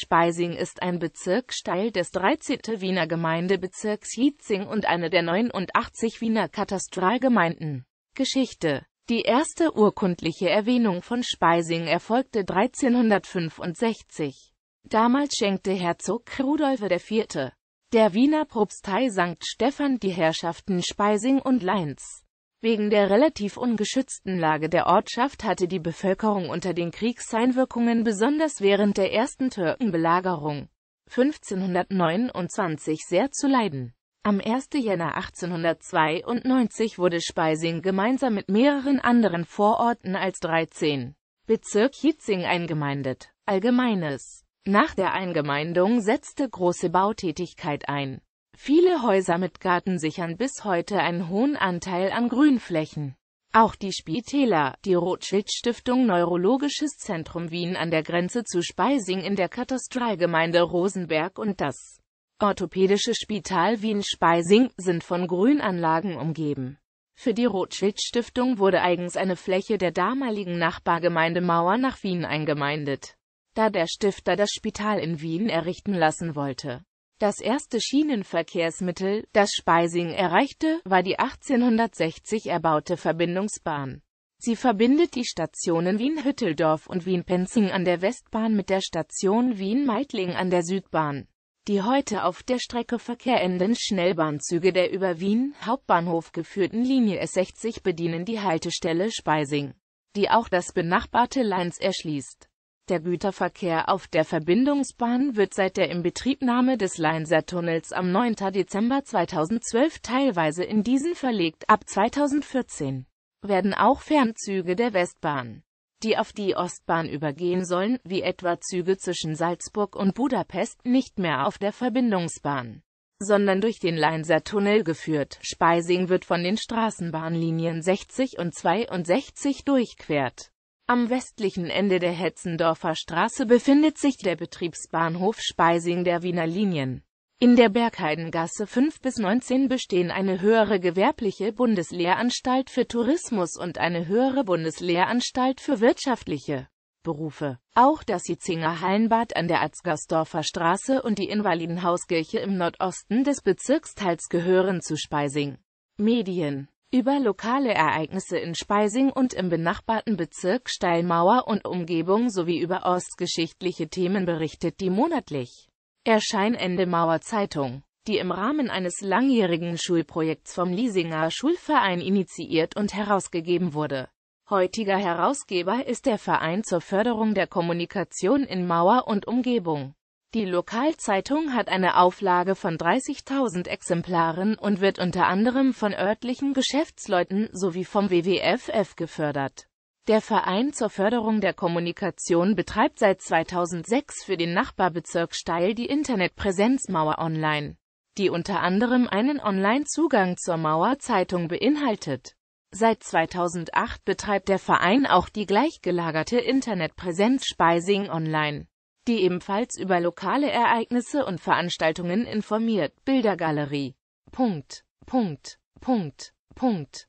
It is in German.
Speising ist ein Bezirksteil des 13. Wiener Gemeindebezirks Jietzing und eine der 89 Wiener Katastralgemeinden. Geschichte Die erste urkundliche Erwähnung von Speising erfolgte 1365. Damals schenkte Herzog Rudolf IV. der Wiener Propstei St. Stephan die Herrschaften Speising und Leins Wegen der relativ ungeschützten Lage der Ortschaft hatte die Bevölkerung unter den Kriegseinwirkungen besonders während der ersten Türkenbelagerung 1529 sehr zu leiden. Am 1. Jänner 1892 wurde Speising gemeinsam mit mehreren anderen Vororten als 13 Bezirk Hietzing eingemeindet. Allgemeines Nach der Eingemeindung setzte große Bautätigkeit ein. Viele Häuser mit Garten sichern bis heute einen hohen Anteil an Grünflächen. Auch die Spitäler, die Rothschild-Stiftung Neurologisches Zentrum Wien an der Grenze zu Speising in der Katastralgemeinde Rosenberg und das Orthopädische Spital Wien-Speising sind von Grünanlagen umgeben. Für die Rothschild-Stiftung wurde eigens eine Fläche der damaligen Nachbargemeinde Mauer nach Wien eingemeindet, da der Stifter das Spital in Wien errichten lassen wollte. Das erste Schienenverkehrsmittel, das Speising erreichte, war die 1860 erbaute Verbindungsbahn. Sie verbindet die Stationen Wien-Hütteldorf und Wien-Penzing an der Westbahn mit der Station Wien-Meidling an der Südbahn. Die heute auf der Strecke verkehrenden Schnellbahnzüge der über Wien Hauptbahnhof geführten Linie S60 bedienen die Haltestelle Speising, die auch das benachbarte Leins erschließt. Der Güterverkehr auf der Verbindungsbahn wird seit der Inbetriebnahme des leinser am 9. Dezember 2012 teilweise in diesen verlegt. Ab 2014 werden auch Fernzüge der Westbahn, die auf die Ostbahn übergehen sollen, wie etwa Züge zwischen Salzburg und Budapest, nicht mehr auf der Verbindungsbahn sondern durch den Leinser geführt. Speising wird von den Straßenbahnlinien 60 und 62 durchquert. Am westlichen Ende der Hetzendorfer Straße befindet sich der Betriebsbahnhof Speising der Wiener Linien. In der Bergheidengasse 5 bis 19 bestehen eine höhere gewerbliche Bundeslehranstalt für Tourismus und eine höhere Bundeslehranstalt für wirtschaftliche Berufe. Auch das Jitzinger Hallenbad an der Atzgersdorfer Straße und die Invalidenhauskirche im Nordosten des Bezirksteils gehören zu Speising. Medien über lokale Ereignisse in Speising und im benachbarten Bezirk Steilmauer und Umgebung sowie über ostgeschichtliche Themen berichtet die monatlich Erscheinende Mauer Zeitung, die im Rahmen eines langjährigen Schulprojekts vom Liesinger Schulverein initiiert und herausgegeben wurde. Heutiger Herausgeber ist der Verein zur Förderung der Kommunikation in Mauer und Umgebung. Die Lokalzeitung hat eine Auflage von 30.000 Exemplaren und wird unter anderem von örtlichen Geschäftsleuten sowie vom WWFF gefördert. Der Verein zur Förderung der Kommunikation betreibt seit 2006 für den Nachbarbezirk Steil die Internetpräsenzmauer online, die unter anderem einen Online-Zugang zur Mauerzeitung beinhaltet. Seit 2008 betreibt der Verein auch die gleichgelagerte Internetpräsenz Speising online die ebenfalls über lokale Ereignisse und Veranstaltungen informiert. Bildergalerie. Punkt. Punkt. Punkt. Punkt.